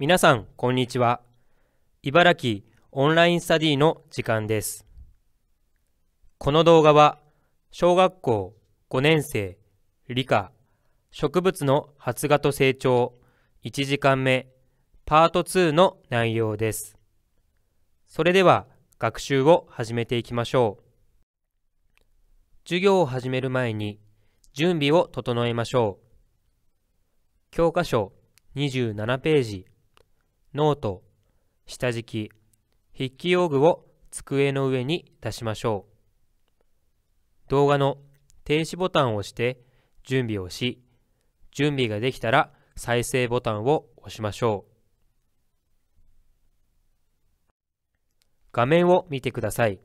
皆さん、こんにちは。茨城オンラインスタディの時間です。この動画は、小学校5年生理科植物の発芽と成長1時間目パート2の内容です。それでは学習を始めていきましょう。授業を始める前に準備を整えましょう。教科書27ページノート、下敷き、筆記用具を机の上に出しましょう。動画の停止ボタンを押して準備をし、準備ができたら再生ボタンを押しましょう。画面を見てください。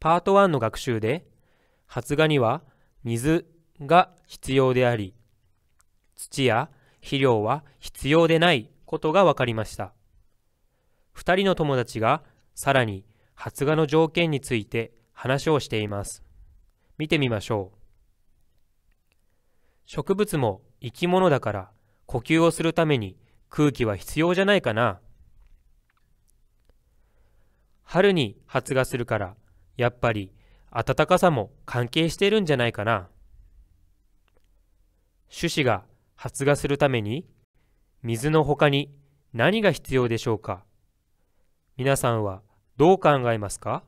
パート1の学習で、発芽には水が必要であり、土や肥料は必要でないことが分かりました2人の友達がさらに発芽の条件について話をしています見てみましょう植物も生き物だから呼吸をするために空気は必要じゃないかな春に発芽するからやっぱり暖かさも関係しているんじゃないかな種子が発芽するために水の他に何が必要でしょうか皆さんはどう考えますか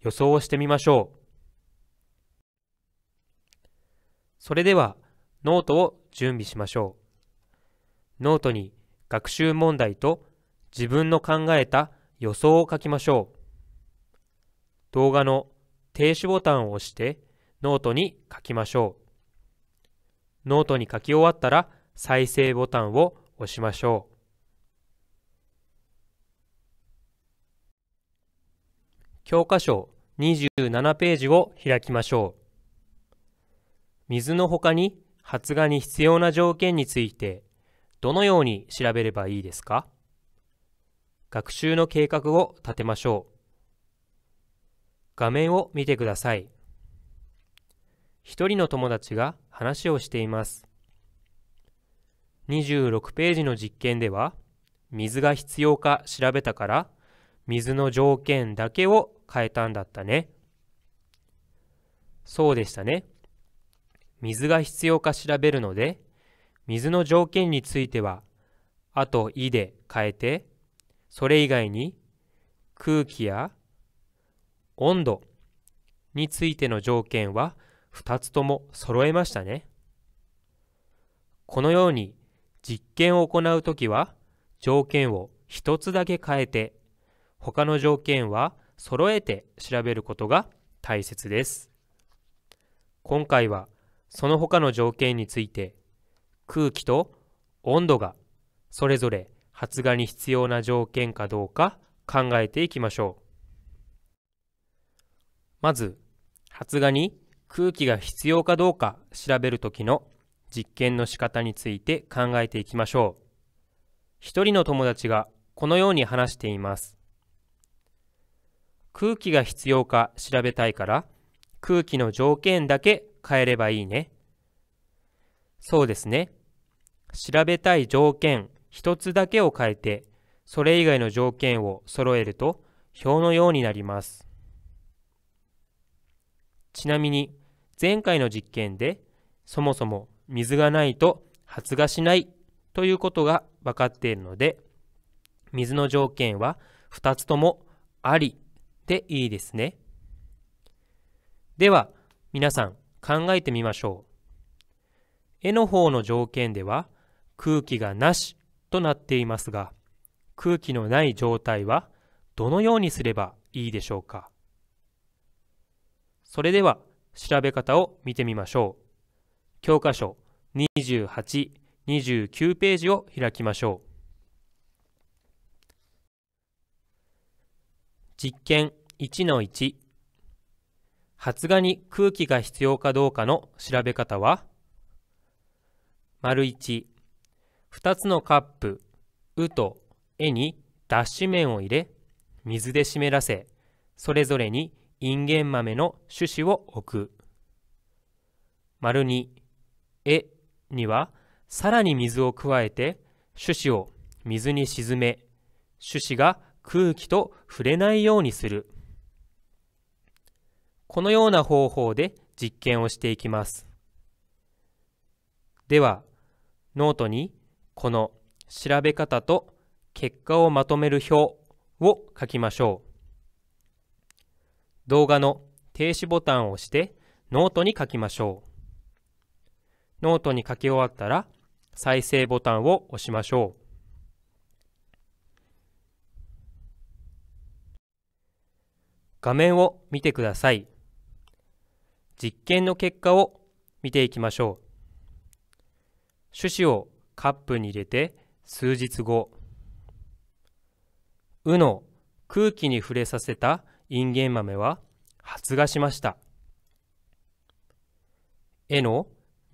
予想をしてみましょう。それではノートを準備しましょう。ノートに学習問題と自分の考えた予想を書きましょう。動画の停止ボタンを押してノートに書きましょう。ノートに書き終わったら再生ボタンを押しましょう。教科書27ページを開きましょう。水のほかに発芽に必要な条件についてどのように調べればいいですか学習の計画を立てましょう。画面を見てください。一人の友達が話をしています。26ページの実験では水が必要か調べたから水の条件だけを変えたんだったね。そうでしたね。水が必要か調べるので水の条件については「あ」と「い」で変えてそれ以外に空気や温度についての条件は2つとも揃えましたね。このように実験を行うときは、条件を1つだけ変えて、他の条件は揃えて調べることが大切です。今回は、その他の条件について、空気と温度がそれぞれ発芽に必要な条件かどうか考えていきましょう。まず、発芽に空気が必要かどうか調べるときの実験の仕方について考えていきましょう。一人の友達がこのように話しています。空気が必要か調べたいから、空気の条件だけ変えればいいね。そうですね。調べたい条件一つだけを変えて、それ以外の条件を揃えると表のようになります。ちなみに前回の実験でそもそも水がないと発芽しないということが分かっているので、水の条件は2つともありでいいですね。では、皆さん考えてみましょう。絵の方の条件では空気がなしとなっていますが、空気のない状態はどのようにすればいいでしょうかそれでは調べ方を見てみましょう。教科書28、29ページを開きましょう。実験1-1発芽に空気が必要かどうかの調べ方は丸1、2つのカップ、うとえに脱脂面を入れ、水で湿らせ、それぞれにインゲン豆の種子を置く。丸2、えには、さらに水を加えて、種子を水に沈め、種子が空気と触れないようにする。このような方法で実験をしていきます。では、ノートにこの調べ方と結果をまとめる表を書きましょう。動画の停止ボタンを押してノートに書きましょう。ノートに書き終わったら再生ボタンを押しましょう。画面を見てください。実験の結果を見ていきましょう。種子をカップに入れて数日後、うの空気に触れさせたインゲン豆は発芽しました。え」の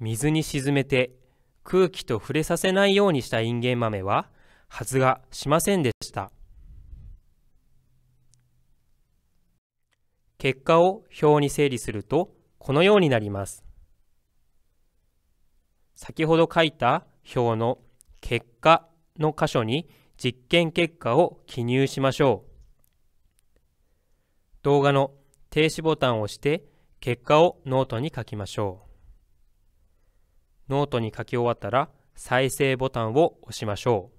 水に沈めて空気と触れさせないようにしたインゲン豆は発芽しませんでした結果を表に整理するとこのようになります先ほど書いた表の結果の箇所に実験結果を記入しましょう動画の停止ボタンを押して結果をノートに書きましょうノートに書き終わったら再生ボタンを押しましょう。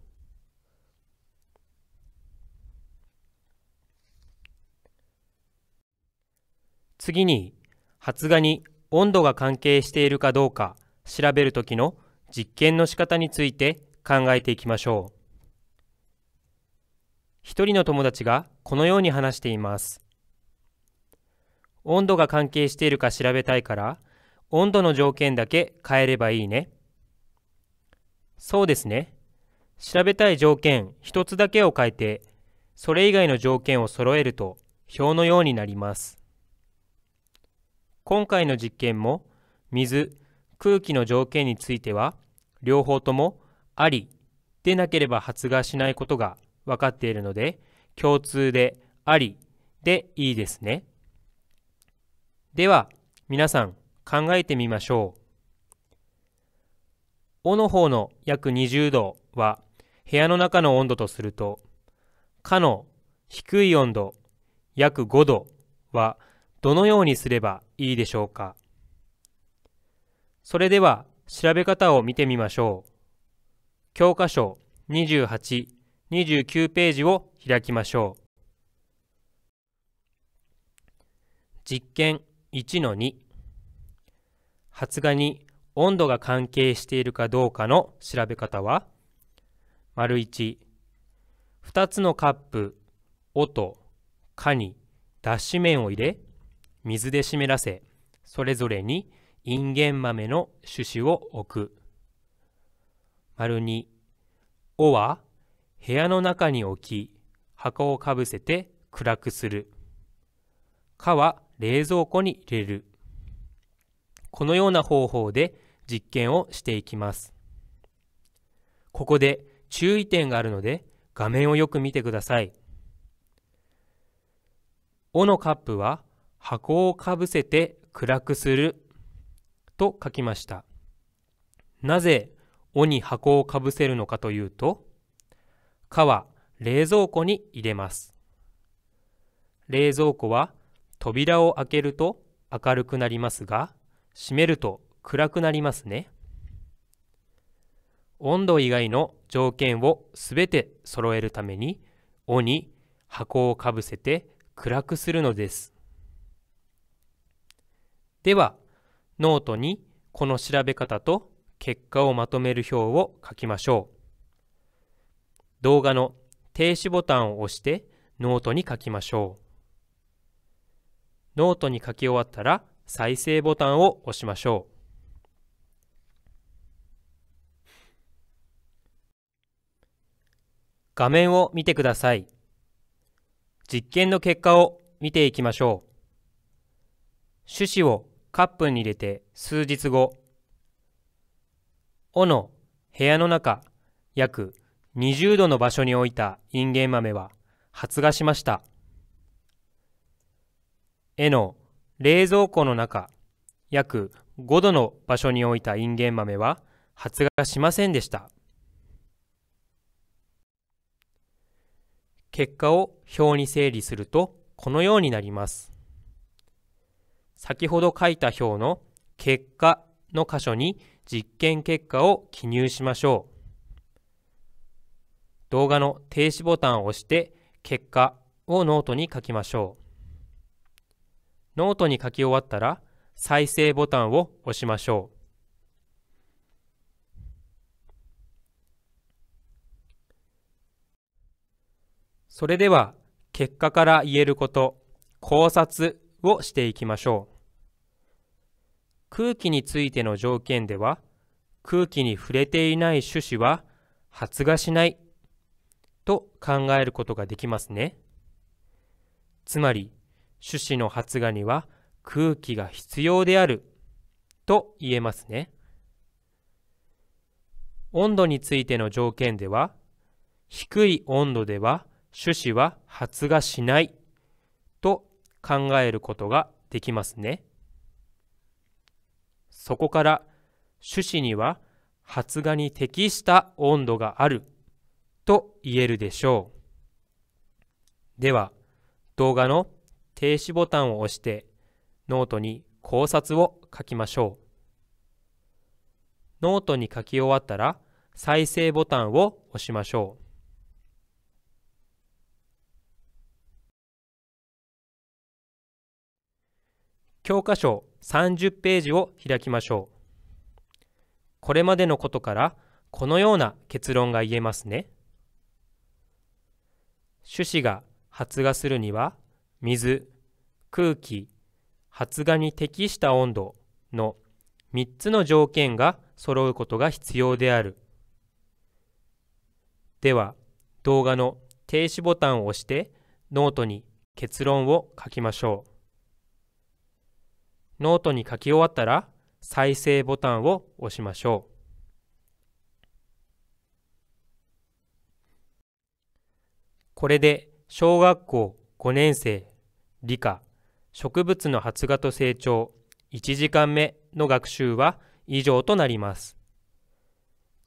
次に発芽に温度が関係しているかどうか調べるときの実験の仕方について考えていきましょう。一人の友達がこのように話しています。温度が関係しているか調べたいから温度の条件だけ変えればいいね。そうですね。調べたい条件1つだけを変えて、それ以外の条件を揃えると表のようになります。今回の実験も水、空気の条件については両方ともありでなければ発芽しないことが分かっているので共通でありでいいですね。では皆さん考えてみましょう。尾の方の約20度は部屋の中の温度とすると、かの低い温度約5度はどのようにすればいいでしょうか。それでは調べ方を見てみましょう。教科書28、29ページを開きましょう。実験1-2発芽に温度が関係しているかどうかの調べ方は丸1、2つのカップ、おと、かに、脱脂麺を入れ、水で湿らせ、それぞれにインゲン豆の種子を置く。丸2、おは部屋の中に置き、箱をかぶせて暗くする。かは冷蔵庫に入れる。このような方法で実験をしていきます。ここで注意点があるので画面をよく見てください。尾のカップは箱をかぶせて暗くすると書きました。なぜ尾に箱をかぶせるのかというと、か」は冷蔵庫に入れます。冷蔵庫は扉を開けると明るくなりますが、閉めると暗くなりますね。温度以外の条件をすべて揃えるために、尾に箱をかぶせて暗くするのです。では、ノートにこの調べ方と結果をまとめる表を書きましょう。動画の停止ボタンを押してノートに書きましょう。ノートに書き終わったら再生ボタンを押しましょう。画面を見てください。実験の結果を見ていきましょう。種子をカップに入れて数日後、尾の部屋の中約20度の場所に置いたインゲン豆は発芽しました。絵の冷蔵庫の中、約5度の場所に置いたインゲン豆は発芽しませんでした。結果を表に整理するとこのようになります。先ほど書いた表の結果の箇所に実験結果を記入しましょう。動画の停止ボタンを押して結果をノートに書きましょう。ノートに書き終わったら再生ボタンを押しましょう。それでは結果から言えること考察をしていきましょう空気についての条件では空気に触れていない種子は発芽しないと考えることができますねつまり種子の発芽には空気が必要であると言えますね。温度についての条件では、低い温度では種子は発芽しないと考えることができますね。そこから種子には発芽に適した温度があると言えるでしょう。では動画の停止ボタンを押してノートに考察を書きましょう。ノートに書き終わったら再生ボタンを押しましょう。教科書30ページを開きましょう。これまでのことからこのような結論が言えますね。種子が発芽するには水空気発芽に適した温度の3つの条件が揃うことが必要であるでは動画の停止ボタンを押してノートに結論を書きましょうノートに書き終わったら再生ボタンを押しましょうこれで小学校5年生理科、植物の発芽と成長、1時間目の学習は以上となります。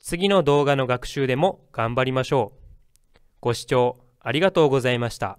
次の動画の学習でも頑張りましょう。ご視聴ありがとうございました。